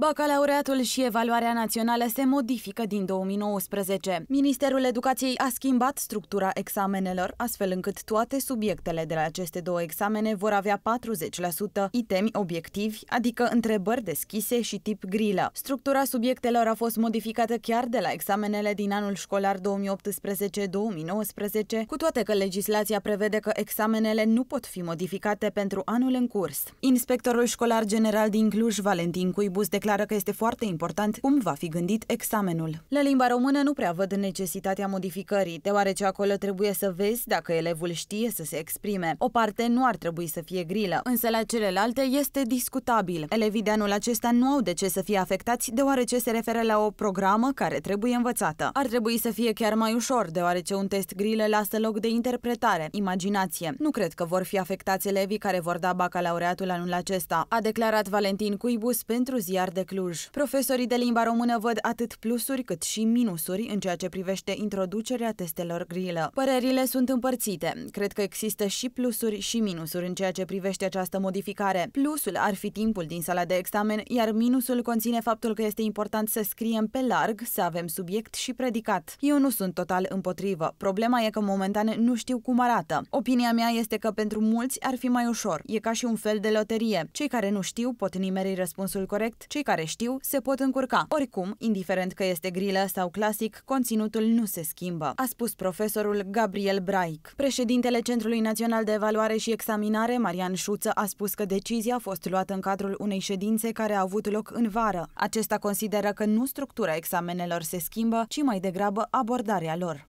Bacalaureatul și evaluarea națională se modifică din 2019. Ministerul Educației a schimbat structura examenelor, astfel încât toate subiectele de la aceste două examene vor avea 40% itemi obiectivi, adică întrebări deschise și tip grilă. Structura subiectelor a fost modificată chiar de la examenele din anul școlar 2018-2019, cu toate că legislația prevede că examenele nu pot fi modificate pentru anul în curs. Inspectorul școlar general din Cluj, Valentin Cuibus, declară declară că este foarte important cum va fi gândit examenul. La limba română nu prea văd necesitatea modificării, deoarece acolo trebuie să vezi dacă elevul știe să se exprime. O parte nu ar trebui să fie grilă, însă la celelalte este discutabil. Elevii de anul acesta nu au de ce să fie afectați, deoarece se referă la o programă care trebuie învățată. Ar trebui să fie chiar mai ușor, deoarece un test grilă lasă loc de interpretare, imaginație. Nu cred că vor fi afectați elevii care vor da bacalaureatul anul acesta, a declarat Valentin Cuibus pentru ziar de de Cluj. Profesorii de limba română văd atât plusuri cât și minusuri în ceea ce privește introducerea testelor grilă. Părerile sunt împărțite. Cred că există și plusuri și minusuri în ceea ce privește această modificare. Plusul ar fi timpul din sala de examen, iar minusul conține faptul că este important să scriem pe larg, să avem subiect și predicat. Eu nu sunt total împotrivă. Problema e că momentan nu știu cum arată. Opinia mea este că pentru mulți ar fi mai ușor. E ca și un fel de loterie. Cei care nu știu pot nimeri răspunsul corect, cei care știu se pot încurca. Oricum, indiferent că este grilă sau clasic, conținutul nu se schimbă, a spus profesorul Gabriel Braic. Președintele Centrului Național de Evaluare și Examinare, Marian Șuță, a spus că decizia a fost luată în cadrul unei ședințe care a avut loc în vară. Acesta consideră că nu structura examenelor se schimbă, ci mai degrabă abordarea lor.